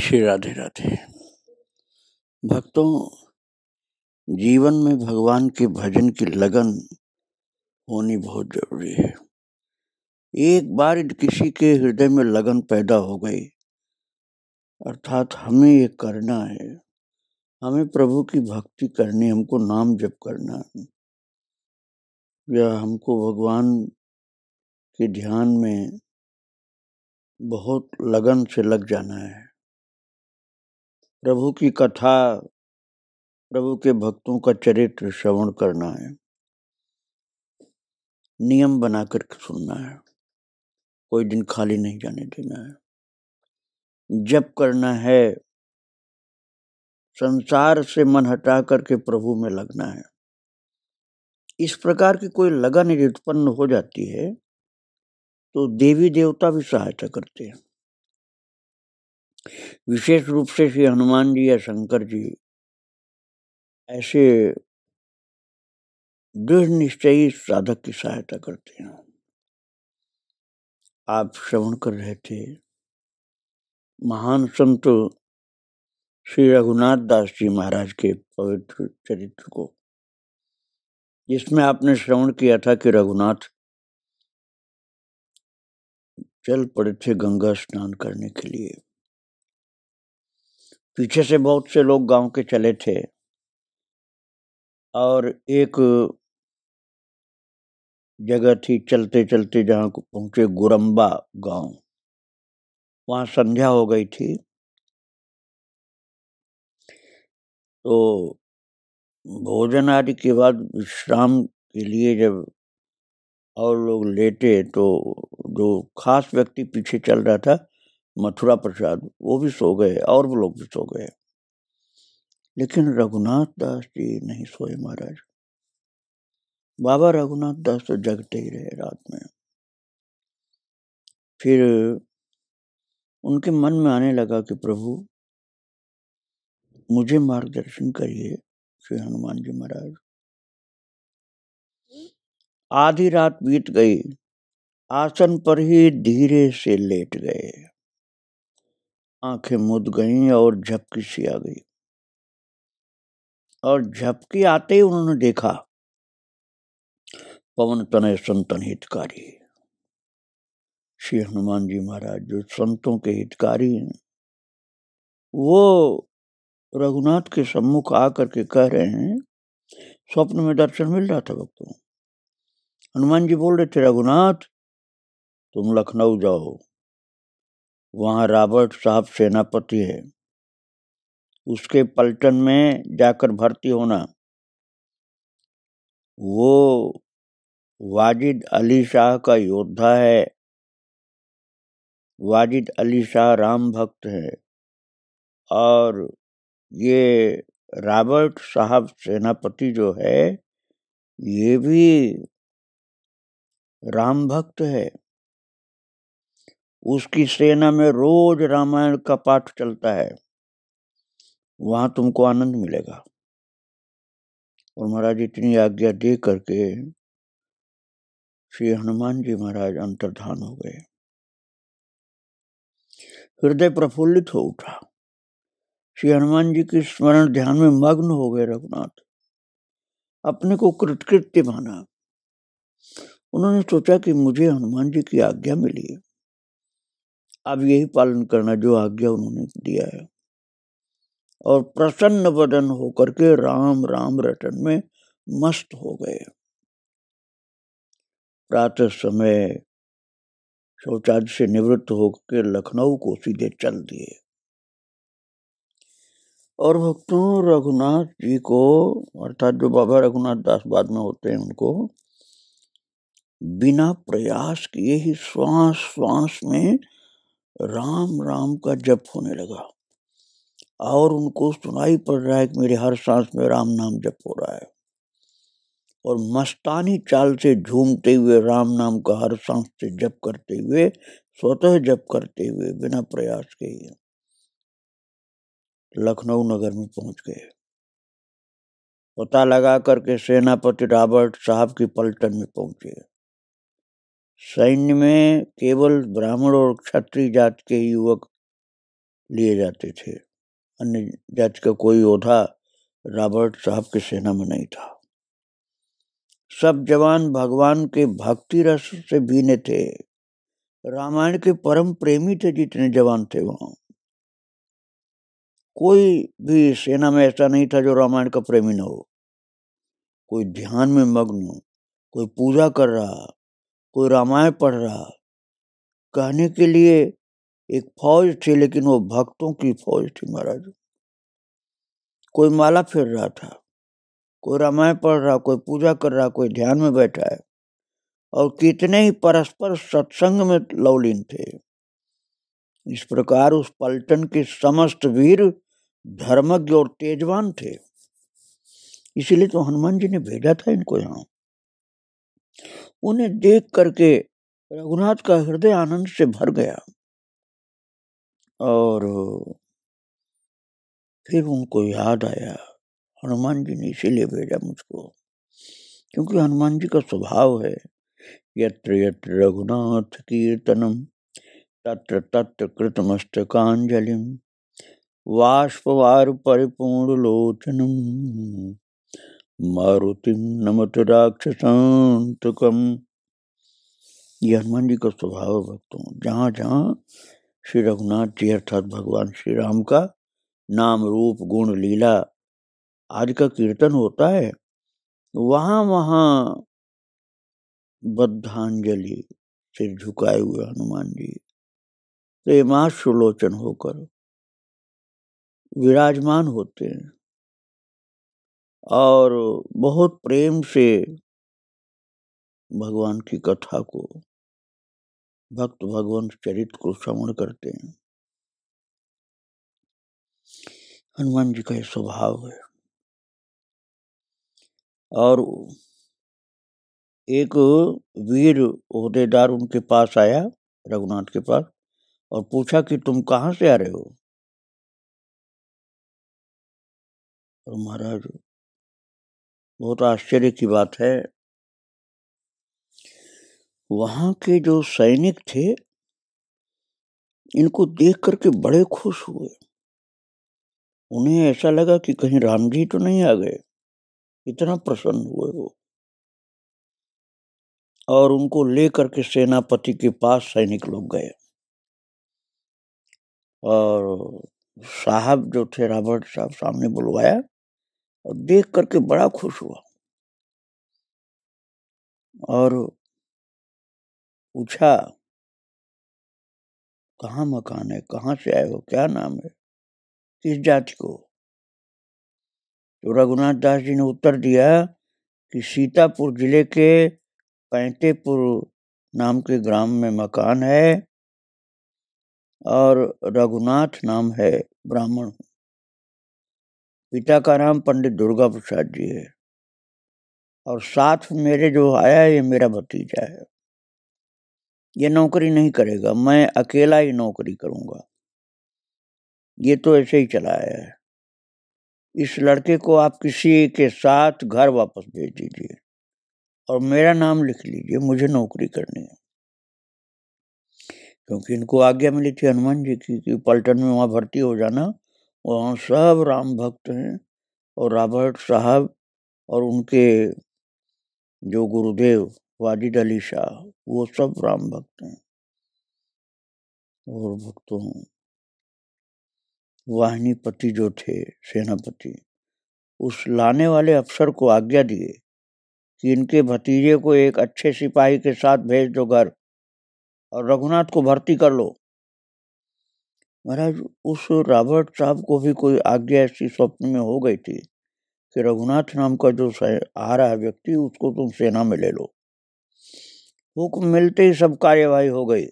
श्री राधे राधे भक्तों जीवन में भगवान के भजन की लगन होनी बहुत जरूरी है एक बार किसी के हृदय में लगन पैदा हो गई अर्थात हमें ये करना है हमें प्रभु की भक्ति करनी हमको नाम जप करना है या हमको भगवान के ध्यान में बहुत लगन से लग जाना है प्रभु की कथा प्रभु के भक्तों का चरित्र श्रवण करना है नियम बना कर सुनना है कोई दिन खाली नहीं जाने देना है जब करना है संसार से मन हटा करके प्रभु में लगना है इस प्रकार की कोई लगन यदि उत्पन्न हो जाती है तो देवी देवता भी सहायता करते हैं विशेष रूप से श्री हनुमान जी या शंकर जी ऐसे दृढ़ निश्चयी साधक की सहायता करते हैं आप श्रवण कर रहे थे महान संत श्री रघुनाथ दास जी महाराज के पवित्र चरित्र को जिसमें आपने श्रवण किया था कि रघुनाथ चल पड़े थे गंगा स्नान करने के लिए पीछे से बहुत से लोग गांव के चले थे और एक जगह थी चलते चलते जहाँ पहुँचे गुरम्बा गांव वहाँ संध्या हो गई थी तो भोजन आदि के बाद विश्राम के लिए जब और लोग लेटे तो जो खास व्यक्ति पीछे चल रहा था मथुरा प्रसाद वो भी सो गए और वो लोग भी सो गए लेकिन रघुनाथ दास जी नहीं सोए महाराज बाबा रघुनाथ दास तो जगते ही रहे रात में फिर उनके मन में आने लगा कि प्रभु मुझे मार्गदर्शन करिए श्री हनुमान जी महाराज आधी रात बीत गई आसन पर ही धीरे से लेट गए आंखें मुद गईं और झपकी सी आ गई और झपकी आते ही उन्होंने देखा पवन तनय संतन हितकारी श्री हनुमान जी महाराज जो संतों के हितकारी हैं वो रघुनाथ के सम्मुख आकर के कह रहे हैं स्वप्न में दर्शन मिल रहा था भक्तों हनुमान जी बोल रहे थे रघुनाथ तुम लखनऊ जाओ वहाँ रॉबर्ट साहब सेनापति है उसके पलटन में जाकर भर्ती होना वो वाजिद अली शाह का योद्धा है वाजिद अली शाह राम भक्त है और ये रॉबर्ट साहब सेनापति जो है ये भी राम भक्त है उसकी सेना में रोज रामायण का पाठ चलता है वहां तुमको आनंद मिलेगा और महाराज इतनी आज्ञा दे करके श्री हनुमान जी महाराज अंतर्धान हो गए हृदय प्रफुल्लित हो उठा श्री हनुमान जी के स्मरण ध्यान में मग्न हो गए रघुनाथ अपने को कृतकृत्य माना उन्होंने सोचा कि मुझे हनुमान जी की आज्ञा मिली है अब यही पालन करना जो आज्ञा उन्होंने दिया है और प्रसन्न वदन होकर के राम राम रटन में मस्त हो गए प्रातः समय शौचालय से निवृत्त होकर लखनऊ को सीधे चल दिए और भक्तों रघुनाथ जी को अर्थात जो बाबा रघुनाथ दास बाद में होते हैं उनको बिना प्रयास किए ही श्वास श्वास में राम राम का जप होने लगा और उनको सुनाई पड़ रहा है कि मेरे हर सांस में राम नाम जप हो रहा है और मस्तानी चाल से झूमते हुए राम नाम का हर सांस से जप करते हुए स्वतः जप करते हुए बिना प्रयास के लखनऊ नगर में पहुंच गए पता लगा करके सेनापति रॉबर्ट साहब की पलटन में पहुंचे सैन्य में केवल ब्राह्मण और क्षत्रिय जाति के युवक लिए जाते थे अन्य जाति का कोई योद्धा रॉबर्ट साहब के सेना में नहीं था सब जवान भगवान के भक्ति रस से भीने थे रामायण के परम प्रेमी थे जितने जवान थे वहाँ कोई भी सेना में ऐसा नहीं था जो रामायण का प्रेमी न हो कोई ध्यान में मग्न हो कोई पूजा कर रहा कोई रामायण पढ़ रहा कहने के लिए एक फौज थी लेकिन वो भक्तों की फौज थी महाराज कोई माला फिर रहा था कोई रामायण पढ़ रहा कोई पूजा कर रहा कोई ध्यान में बैठा है और कितने ही परस्पर सत्संग में लवलीन थे इस प्रकार उस पलटन के समस्त वीर धर्मज्ञ और तेजवान थे इसीलिए तो हनुमान जी ने भेजा था इनको यहाँ उन्हें देख करके रघुनाथ का हृदय आनंद से भर गया और फिर उनको याद आया हनुमान जी ने इसीलिए भेजा मुझको क्योंकि हनुमान जी का स्वभाव है यत्र यत्र रघुनाथ कीर्तनम तत्र तत्र कृतमस्तकांजलिम वाष्पवार परिपूर्ण लोचनम मारुतिम नमत राक्षसांतकम ये हनुमान जी का स्वभाव है भक्तों जहाँ जहाँ श्री रघुनाथ जी अर्थात भगवान श्री राम का नाम रूप गुण लीला आदि का कीर्तन होता है वहाँ वहाँ बद्धांजलि सिर झुकाए हुए हनुमान जी प्रेमा सुलोचन होकर विराजमान होते हैं और बहुत प्रेम से भगवान की कथा को भक्त भगवान चरित्र को श्रवण करते हैं हनुमान जी का यह स्वभाव है और एक वीर उहदेदार उनके पास आया रघुनाथ के पास और पूछा कि तुम कहाँ से आ रहे हो और महाराज बहुत आश्चर्य की बात है वहां के जो सैनिक थे इनको देख करके बड़े खुश हुए उन्हें ऐसा लगा कि कहीं राम जी तो नहीं आ गए इतना प्रसन्न हुए वो और उनको ले करके सेनापति के पास सैनिक लोग गए और साहब जो थे रॉबर्ट साहब सामने बुलवाया और देख करके बड़ा खुश हुआ और पूछा कहाँ मकान है कहाँ से आए हो क्या नाम है किस जाति को तो रघुनाथ दास जी ने उत्तर दिया कि सीतापुर जिले के पैंतेपुर नाम के ग्राम में मकान है और रघुनाथ नाम है ब्राह्मण हूँ पिता का नाम पंडित दुर्गा प्रसाद जी है और साथ मेरे जो आया है ये मेरा भतीजा है ये नौकरी नहीं करेगा मैं अकेला ही नौकरी करूँगा ये तो ऐसे ही चला आया है इस लड़के को आप किसी के साथ घर वापस भेज दीजिए और मेरा नाम लिख लीजिए मुझे नौकरी करनी है क्योंकि इनको आज्ञा मिली थी हनुमान जी की कि पलटन में वहाँ भर्ती हो जाना वहाँ सब राम भक्त हैं और रॉबर्ट साहब और उनके जो गुरुदेव वाजिद अली शाह वो सब राम भक्त हैं और भक्तों वाहिनीपति जो थे सेनापति उस लाने वाले अफसर को आज्ञा दिए कि इनके भतीजे को एक अच्छे सिपाही के साथ भेज दो घर और रघुनाथ को भर्ती कर लो महाराज उस रॉबर्ट साहब को भी कोई आज्ञा ऐसी स्वप्न में हो गई थी कि रघुनाथ नाम का जो आ रहा है व्यक्ति उसको तुम सेना में ले लो हुक्म मिलते ही सब कार्यवाही हो गई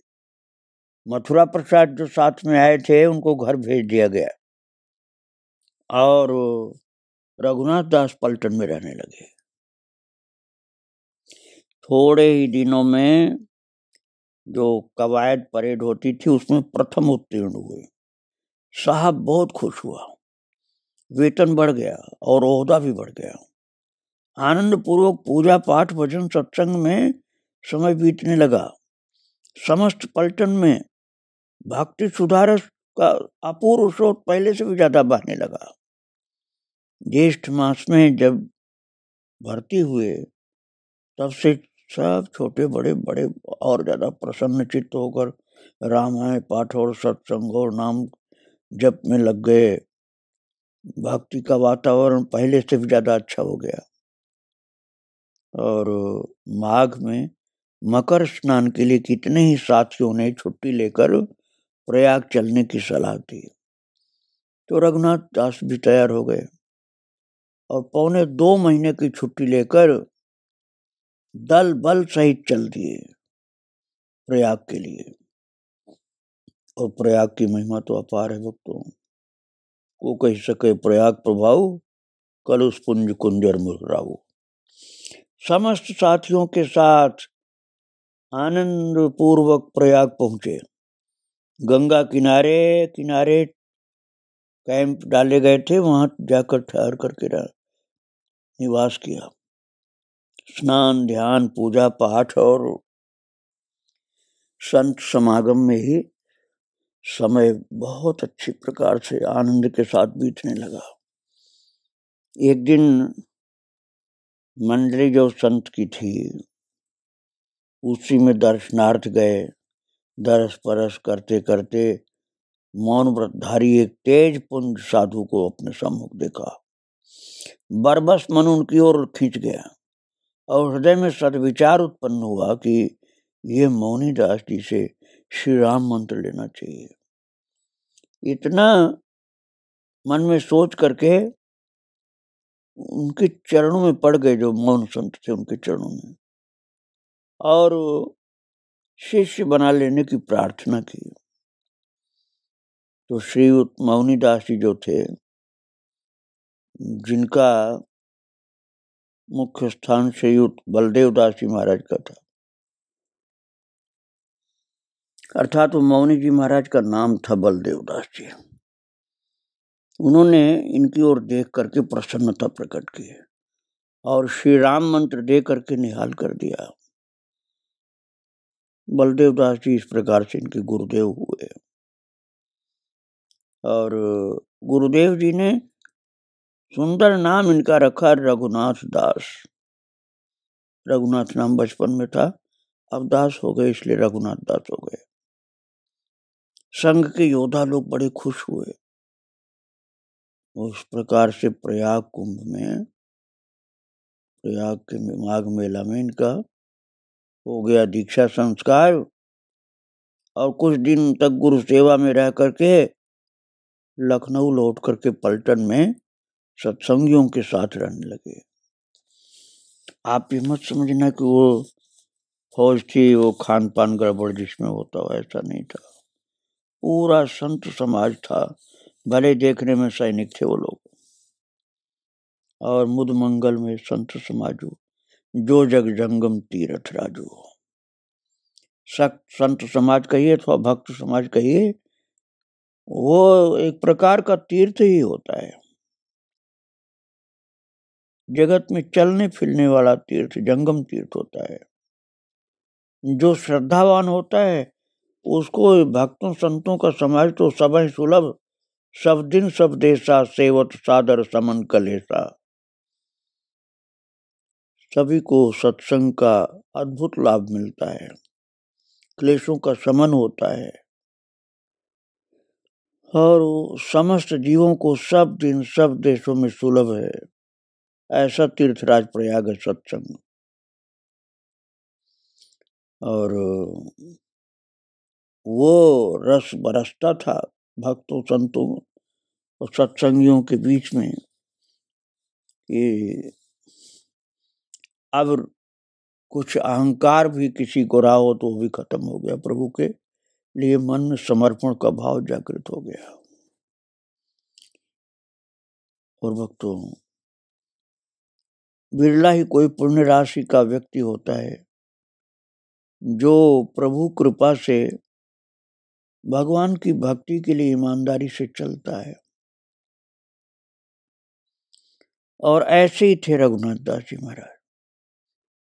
मथुरा प्रसाद जो साथ में आए थे उनको घर भेज दिया गया और रघुनाथ दास पलटन में रहने लगे थोड़े ही दिनों में जो कवायद परेड होती थी उसमें प्रथम उत्तीर्ण हुए साहब बहुत खुश हुआ वेतन बढ़ गया और ओहदा भी बढ़ गया आनंद पूर्वक पूजा पाठ भजन सत्संग में समय बीतने लगा समस्त पलटन में भक्ति सुधारस का अपूर्व स्रोत पहले से भी ज्यादा बहने लगा ज्येष्ठ मास में जब भर्ती हुए तब से सब छोटे बड़े बड़े और ज़्यादा प्रसन्न चित्त होकर रामायण पाठ और सत्संग और नाम जप में लग गए भक्ति का वातावरण पहले से भी ज़्यादा अच्छा हो गया और माघ में मकर स्नान के लिए कितने ही साथियों ने छुट्टी लेकर प्रयाग चलने की सलाह दी तो रघुनाथ दास भी तैयार हो गए और पौने दो महीने की छुट्टी लेकर दल बल सहित चल दिए प्रयाग के लिए और प्रयाग की महिमा तो अपार है भक्तों को कह सके प्रयाग प्रभाव कलुष पुंज कुंजर मुस्कुराओ समस्त साथियों के साथ आनंद पूर्वक प्रयाग पहुंचे गंगा किनारे किनारे कैंप डाले गए थे वहां जाकर ठहर करके निवास किया स्नान ध्यान पूजा पाठ और संत समागम में ही समय बहुत अच्छी प्रकार से आनंद के साथ बीतने लगा एक दिन मंडली जो संत की थी उसी में दर्शनार्थ गए दरस परस करते करते मौन व्रतधारी एक तेज पुंज साधु को अपने सम्मुख देखा बरबस मन उनकी ओर खींच गया और हृदय में सदविचार उत्पन्न हुआ कि ये मौनीदास जी से श्री राम मंत्र लेना चाहिए इतना मन में सोच करके उनके चरणों में पड़ गए जो मौन संत थे उनके चरणों में और शिष्य बना लेने की प्रार्थना की तो श्री मौनीदास जी जो थे जिनका मुख्य स्थान श्रीयुक्त बलदेवदास जी महाराज का था अर्थात वो मौनी जी महाराज का नाम था बलदेवदास जी उन्होंने इनकी ओर देख करके प्रसन्नता प्रकट की और श्री राम मंत्र दे करके निहाल कर दिया बलदेवदास जी इस प्रकार से इनके गुरुदेव हुए और गुरुदेव जी ने सुंदर नाम इनका रखा रघुनाथ दास रघुनाथ नाम बचपन में था अब दास हो गए इसलिए रघुनाथ दास हो गए संघ के योद्धा लोग बड़े खुश हुए उस प्रकार से प्रयाग कुंभ में प्रयाग के माघ मेला में इनका हो गया दीक्षा संस्कार और कुछ दिन तक गुरु सेवा में रह करके लखनऊ लौट करके पलटन में सत्संगियों के साथ रहने लगे आप ये मत समझना कि वो फौज थी वो खान पान गड़बड़ जिसमें होता हो ऐसा नहीं था पूरा संत समाज था भले देखने में सैनिक थे वो लोग और मुद मंगल में संत समाज जो जग जंगम तीर्थ हो सख्त संत समाज कहिए अथवा भक्त समाज कहिए वो एक प्रकार का तीर्थ ही होता है जगत में चलने फिरने वाला तीर्थ जंगम तीर्थ होता है जो श्रद्धावान होता है उसको भक्तों संतों का समाज तो सब सुलभ सब दिन सब देशा सेवत सादर समन कलेसा सभी को सत्संग का अद्भुत लाभ मिलता है क्लेशों का समन होता है और समस्त जीवों को सब दिन सब देशों में सुलभ है ऐसा तीर्थराज प्रयाग है सत्संग और वो रस बरसता था भक्तों संतों और सत्संगियों के बीच में कि अब कुछ अहंकार भी किसी को रहा हो तो वो भी खत्म हो गया प्रभु के लिए मन समर्पण का भाव जागृत हो गया और भक्तों बिरला ही कोई पुण्य राशि का व्यक्ति होता है जो प्रभु कृपा से भगवान की भक्ति के लिए ईमानदारी से चलता है और ऐसे ही थे रघुनाथ दास जी महाराज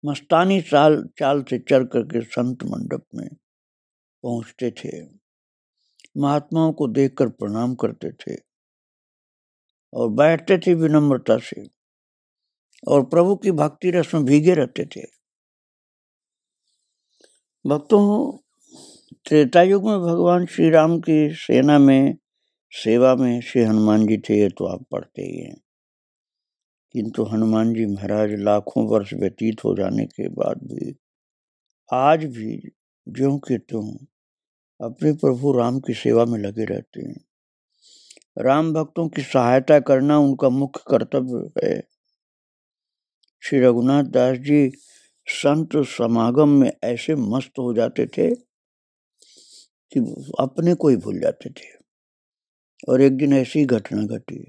मस्तानी चाल चाल से चल करके संत मंडप में पहुंचते थे महात्माओं को देखकर प्रणाम करते थे और बैठते थे विनम्रता से और प्रभु की भक्ति रस में भीगे रहते थे भक्तों त्रेता युग में भगवान श्री राम की सेना में सेवा में श्री हनुमान जी थे ये तो आप पढ़ते ही हैं किंतु हनुमान जी महाराज लाखों वर्ष व्यतीत हो जाने के बाद भी आज भी जो के त्यों अपने प्रभु राम की सेवा में लगे रहते हैं राम भक्तों की सहायता करना उनका मुख्य कर्तव्य है श्री रघुनाथ दास जी संत समागम में ऐसे मस्त हो जाते थे कि अपने को ही भूल जाते थे और एक दिन ऐसी घटना घटी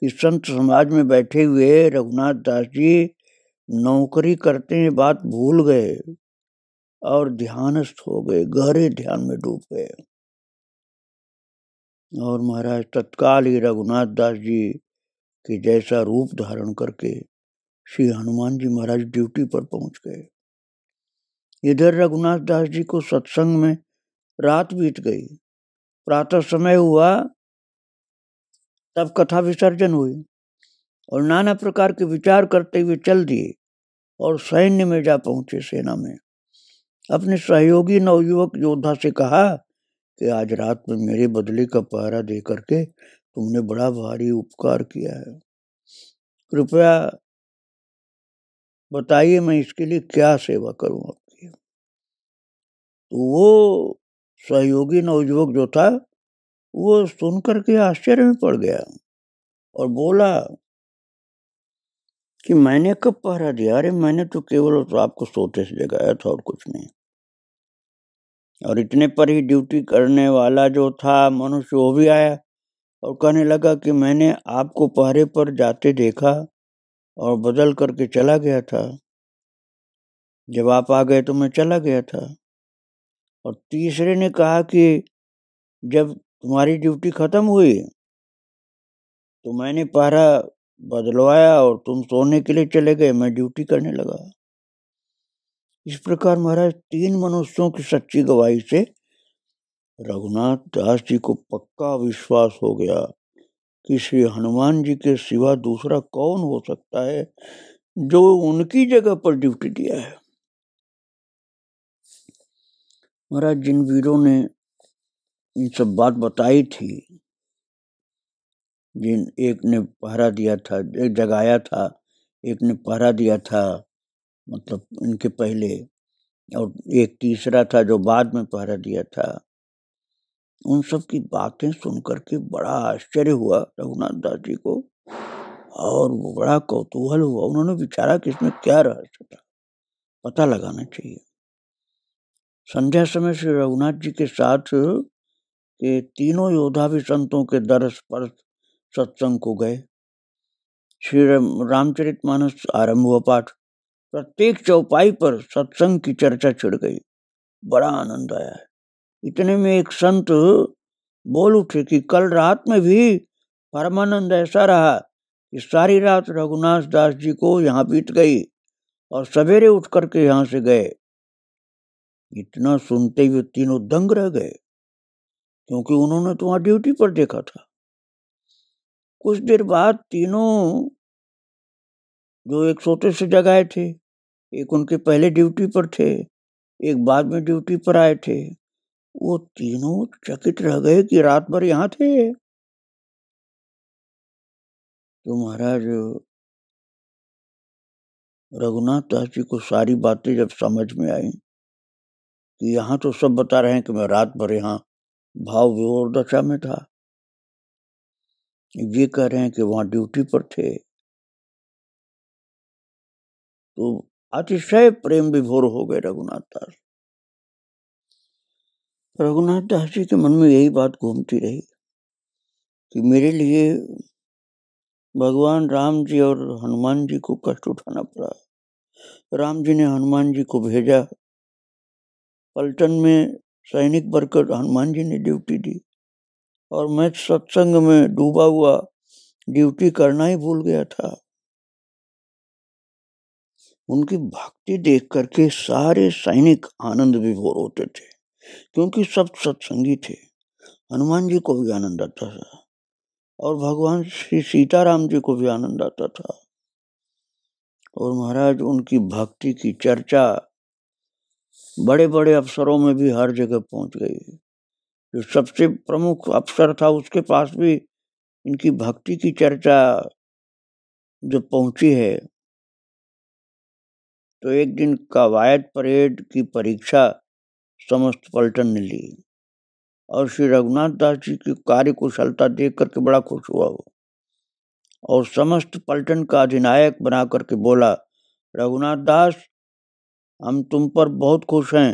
कि संत समाज में बैठे हुए रघुनाथ दास जी नौकरी करते हैं बात भूल गए और ध्यानस्थ हो गए गहरे ध्यान में डूब गए और महाराज तत्काल ही रघुनाथ दास जी के जैसा रूप धारण करके श्री हनुमान जी महाराज ड्यूटी पर पहुंच गए इधर रघुनाथ दास जी को सत्संग में रात बीत गई प्रातः समय हुआ तब कथा विसर्जन हुई और नाना प्रकार के विचार करते हुए चल दिए और सैन्य में जा पहुंचे सेना में अपने सहयोगी नवयुवक योद्धा से कहा कि आज रात में मेरे बदले का पहरा दे करके तुमने बड़ा भारी उपकार किया है कृपया बताइए मैं इसके लिए क्या सेवा करूं आपकी तो वो सहयोगी नवयुवक जो था वो सुन करके आश्चर्य में पड़ गया और बोला कि मैंने कब पहरा दिया अरे मैंने तो केवल तो आपको सोते से जगाया था और कुछ नहीं और इतने पर ही ड्यूटी करने वाला जो था मनुष्य वो भी आया और कहने लगा कि मैंने आपको पहरे पर जाते देखा और बदल करके चला गया था जब आप आ गए तो मैं चला गया था और तीसरे ने कहा कि जब तुम्हारी ड्यूटी खत्म हुई तो मैंने पारा बदलवाया और तुम सोने के लिए चले गए मैं ड्यूटी करने लगा इस प्रकार महाराज तीन मनुष्यों की सच्ची गवाही से रघुनाथ दास जी को पक्का विश्वास हो गया कि श्री हनुमान जी के सिवा दूसरा कौन हो सकता है जो उनकी जगह पर ड्यूटी दिया है महाराज जिन वीरों ने इन सब बात बताई थी जिन एक ने पहरा दिया था एक जगाया था एक ने पहरा दिया था मतलब इनके पहले और एक तीसरा था जो बाद में पहरा दिया था उन सब की बातें सुन करके बड़ा आश्चर्य हुआ रघुनाथ दास जी को और वो बड़ा कौतूहल हुआ उन्होंने विचारा कि इसमें क्या रहस्य था पता लगाना चाहिए संध्या समय श्री रघुनाथ जी के साथ के तीनों योद्धा भी संतों के दरस पर सत्संग को गए श्री रामचरित मानस आरम्भ हुआ पाठ प्रत्येक चौपाई पर सत्संग की चर्चा छिड़ गई बड़ा आनंद आया है इतने में एक संत बोल उठे कि कल रात में भी परमानंद ऐसा रहा कि सारी रात रघुनाथ दास जी को यहाँ बीत गई और सवेरे उठ करके यहाँ से गए इतना सुनते हुए तीनों दंग रह गए क्योंकि उन्होंने तो वहाँ ड्यूटी पर देखा था कुछ देर बाद तीनों जो एक सोते से जगाए थे एक उनके पहले ड्यूटी पर थे एक बाद में ड्यूटी पर आए थे वो तीनों चकित रह गए कि रात भर यहाँ थे तो महाराज रघुनाथ दास जी को सारी बातें जब समझ में आई कि यहां तो सब बता रहे हैं कि मैं रात भर यहां भाव विभोर दशा में था ये कह रहे हैं कि वहां ड्यूटी पर थे तो अतिशय प्रेम विभोर हो गए रघुनाथ दास रघुनाथ दास जी के मन में यही बात घूमती रही कि मेरे लिए भगवान राम जी और हनुमान जी को कष्ट उठाना पड़ा राम जी ने हनुमान जी को भेजा पलटन में सैनिक बनकर हनुमान जी ने ड्यूटी दी और मैं सत्संग में डूबा हुआ ड्यूटी करना ही भूल गया था उनकी भक्ति देख करके सारे सैनिक आनंद विभोर होते थे क्योंकि सब सत्संगी थे हनुमान जी को भी आनंद आता था और भगवान श्री सीताराम जी को भी आनंद आता था और महाराज उनकी भक्ति की चर्चा बड़े बड़े अफसरों में भी हर जगह पहुंच गई जो सबसे प्रमुख अफसर था उसके पास भी इनकी भक्ति की चर्चा जो पहुंची है तो एक दिन कवायद परेड की परीक्षा समस्त पलटन ने लिए और श्री रघुनाथ दास जी की कार्य कुशलता देख करके बड़ा खुश हुआ वो और समस्त पलटन का अधिनायक बना करके बोला रघुनाथ दास हम तुम पर बहुत खुश हैं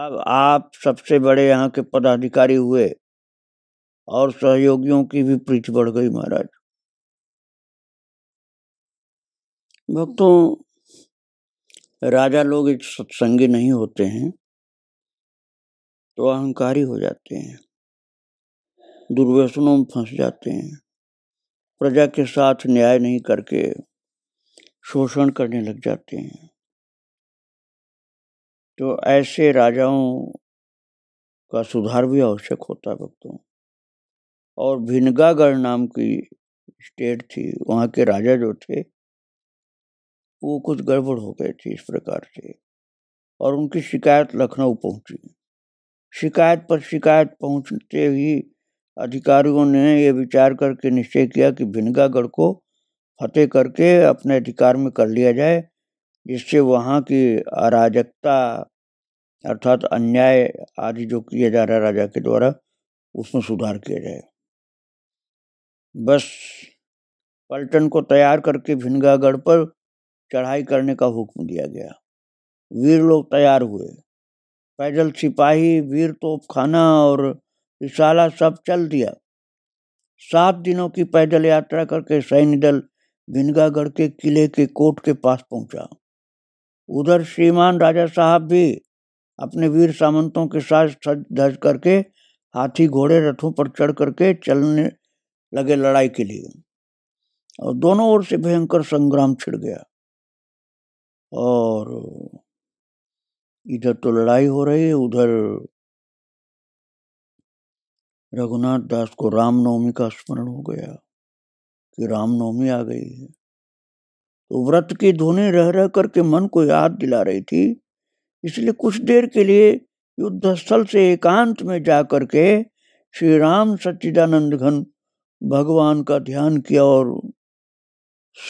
अब आप सबसे बड़े यहाँ के पदाधिकारी हुए और सहयोगियों की भी प्रीति बढ़ गई महाराज भक्तों राजा लोग एक सत्संगी नहीं होते हैं तो अहंकारी हो जाते हैं दुर्व्यसनों में फंस जाते हैं प्रजा के साथ न्याय नहीं करके शोषण करने लग जाते हैं तो ऐसे राजाओं का सुधार भी आवश्यक होता है भक्तों और भिनगागढ़ नाम की स्टेट थी वहाँ के राजा जो थे वो कुछ गड़बड़ हो गए थे इस प्रकार से और उनकी शिकायत लखनऊ पहुंची शिकायत पर शिकायत पहुंचते ही अधिकारियों ने ये विचार करके निश्चय किया कि भिनगागढ़ को फतेह करके अपने अधिकार में कर लिया जाए जिससे वहाँ की अराजकता अर्थात अन्याय आदि जो किया जा रहा है राजा के द्वारा उसमें सुधार किया जाए बस पलटन को तैयार करके भिनगागढ़ पर चढ़ाई करने का हुक्म दिया गया वीर लोग तैयार हुए पैदल सिपाही वीर तोपखाना और रिसाला सब चल दिया सात दिनों की पैदल यात्रा करके सैन्य दल भिनगागढ़ के किले के कोट के पास पहुंचा उधर श्रीमान राजा साहब भी अपने वीर सामंतों के साथ सज धज करके हाथी घोड़े रथों पर चढ़ करके चलने लगे लड़ाई के लिए और दोनों ओर से भयंकर संग्राम छिड़ गया और इधर तो लड़ाई हो रही है उधर रघुनाथ दास को रामनवमी का स्मरण हो गया कि रामनवमी आ गई है तो व्रत की धुनी रह रह करके मन को याद दिला रही थी इसलिए कुछ देर के लिए युद्ध स्थल से एकांत में जा करके श्री राम सच्चिदानंद घन भगवान का ध्यान किया और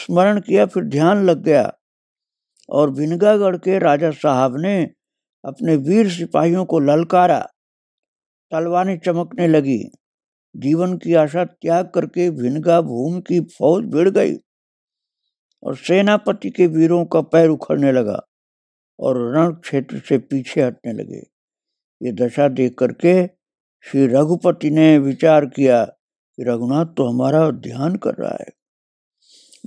स्मरण किया फिर ध्यान लग गया और भिनगागढ़ के राजा साहब ने अपने वीर सिपाहियों को ललकारा तलवारें चमकने लगी जीवन की आशा त्याग करके भिनगा भूमि की फौज भिड़ गई और सेनापति के वीरों का पैर उखड़ने लगा और रण क्षेत्र से पीछे हटने लगे ये दशा देख करके श्री रघुपति ने विचार किया कि रघुनाथ तो हमारा ध्यान कर रहा है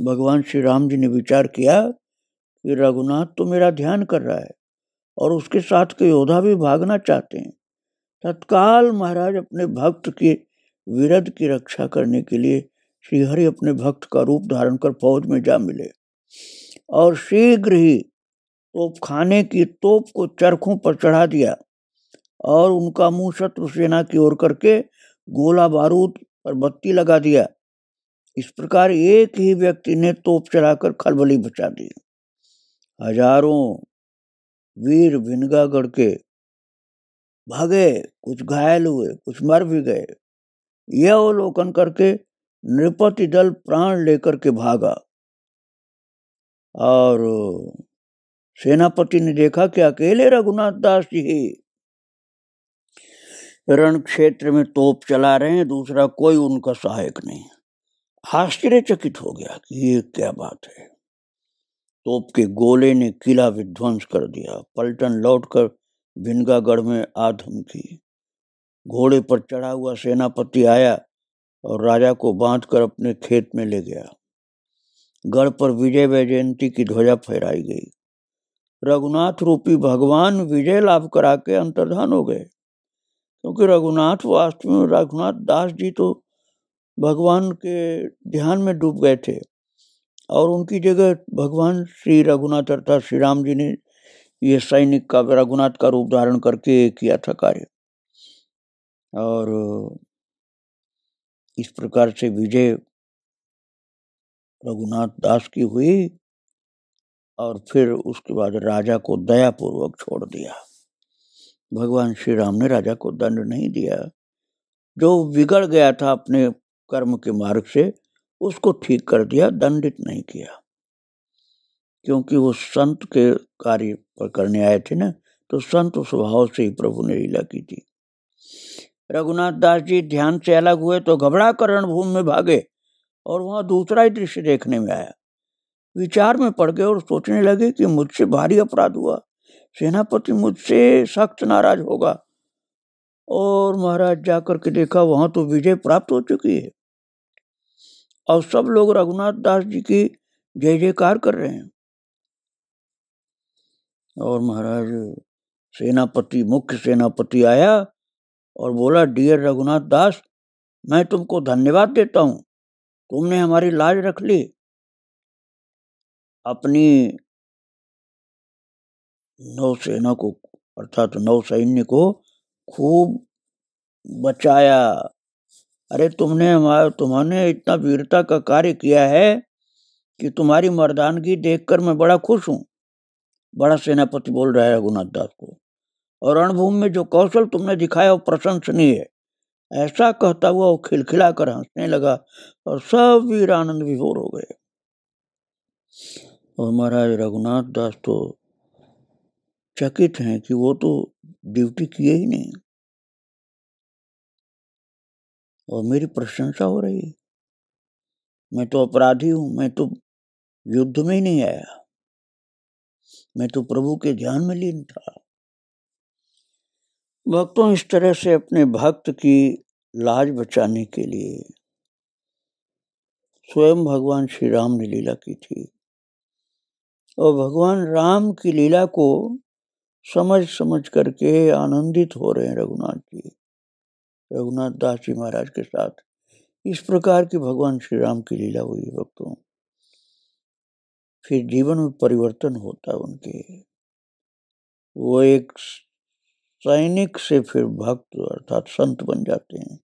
भगवान श्री राम जी ने विचार किया ये रघुनाथ तो मेरा ध्यान कर रहा है और उसके साथ के योद्धा भी भागना चाहते हैं तत्काल महाराज अपने भक्त के विरद की रक्षा करने के लिए श्रीहरि अपने भक्त का रूप धारण कर फौज में जा मिले और शीघ्र ही तोपखाने की तोप को चरखों पर चढ़ा दिया और उनका मुंह शत्रु सेना की ओर करके गोला बारूद पर बत्ती लगा दिया इस प्रकार एक ही व्यक्ति ने तोप चलाकर खलबली बचा दी हजारों वीर भिनगागढ़ के भागे कुछ घायल हुए कुछ मर भी गए यह अवलोकन करके नृपति दल प्राण लेकर के भागा और सेनापति ने देखा कि अकेले रघुनाथ दास जी रण क्षेत्र में तोप चला रहे हैं दूसरा कोई उनका सहायक नहीं आश्चर्यचकित हो गया कि ये क्या बात है तोप के गोले ने किला विध्वंस कर दिया पलटन लौटकर भिनगागढ़ में आ धमकी घोड़े पर चढ़ा हुआ सेनापति आया और राजा को बांधकर अपने खेत में ले गया गढ़ पर विजय वैजयंती की ध्वजा फहराई गई रघुनाथ रूपी भगवान विजय लाभ करा के अंतर्धान हो गए क्योंकि रघुनाथ वास्तव में रघुनाथ दास जी तो भगवान के ध्यान में डूब गए थे और उनकी जगह भगवान श्री रघुनाथ अर्थात श्री राम जी ने यह सैनिक का रघुनाथ का रूप धारण करके किया था कार्य और इस प्रकार से विजय रघुनाथ दास की हुई और फिर उसके बाद राजा को दयापूर्वक छोड़ दिया भगवान श्री राम ने राजा को दंड नहीं दिया जो बिगड़ गया था अपने कर्म के मार्ग से उसको ठीक कर दिया दंडित नहीं किया क्योंकि वो संत के कार्य पर करने आए थे ना तो संत स्वभाव से ही प्रभु ने लीला की थी रघुनाथ दास जी ध्यान से अलग हुए तो घबरा कर रणभूमि में भागे और वहाँ दूसरा ही दृश्य देखने में आया विचार में पड़ गए और सोचने लगे कि मुझसे भारी अपराध हुआ सेनापति मुझसे सख्त नाराज होगा और महाराज जाकर के देखा वहाँ तो विजय प्राप्त हो चुकी है और सब लोग रघुनाथ दास जी की जय जयकार कर रहे हैं और महाराज सेनापति मुख्य सेनापति आया और बोला डियर रघुनाथ दास मैं तुमको धन्यवाद देता हूँ तुमने हमारी लाज रख ली अपनी नौसेना को अर्थात नौ सैन्य को खूब बचाया अरे तुमने हमारा तुमने इतना वीरता का कार्य किया है कि तुम्हारी मर्दानगी देखकर मैं बड़ा खुश हूँ बड़ा सेनापति बोल रहा है रघुनाथ दास को और रणभूमि में जो कौशल तुमने दिखाया वो प्रशंसनीय है ऐसा कहता हुआ वो खिलखिला कर हंसने लगा और सब वीर आनंद विभोर हो गए और महाराज रघुनाथ दास तो चकित हैं कि वो तो ड्यूटी किए ही नहीं और मेरी प्रशंसा हो रही है मैं तो अपराधी हूं मैं तो युद्ध में ही नहीं आया मैं तो प्रभु के ध्यान में लीन था भक्तों इस तरह से अपने भक्त की लाज बचाने के लिए स्वयं भगवान श्री राम ने लीला की थी और भगवान राम की लीला को समझ समझ करके आनंदित हो रहे हैं रघुनाथ जी रघुनाथ दास जी महाराज के साथ इस प्रकार की भगवान श्री राम की लीला हुई भक्तों फिर जीवन में परिवर्तन होता है उनके वो एक सैनिक से फिर भक्त अर्थात संत बन जाते हैं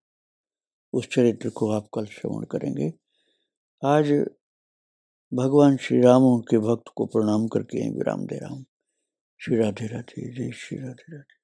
उस चरित्र को आप कल श्रवण करेंगे आज भगवान श्री राम के भक्त को प्रणाम करके विराम दे रहा हूँ श्री राधे राधे जय श्री राधे राधे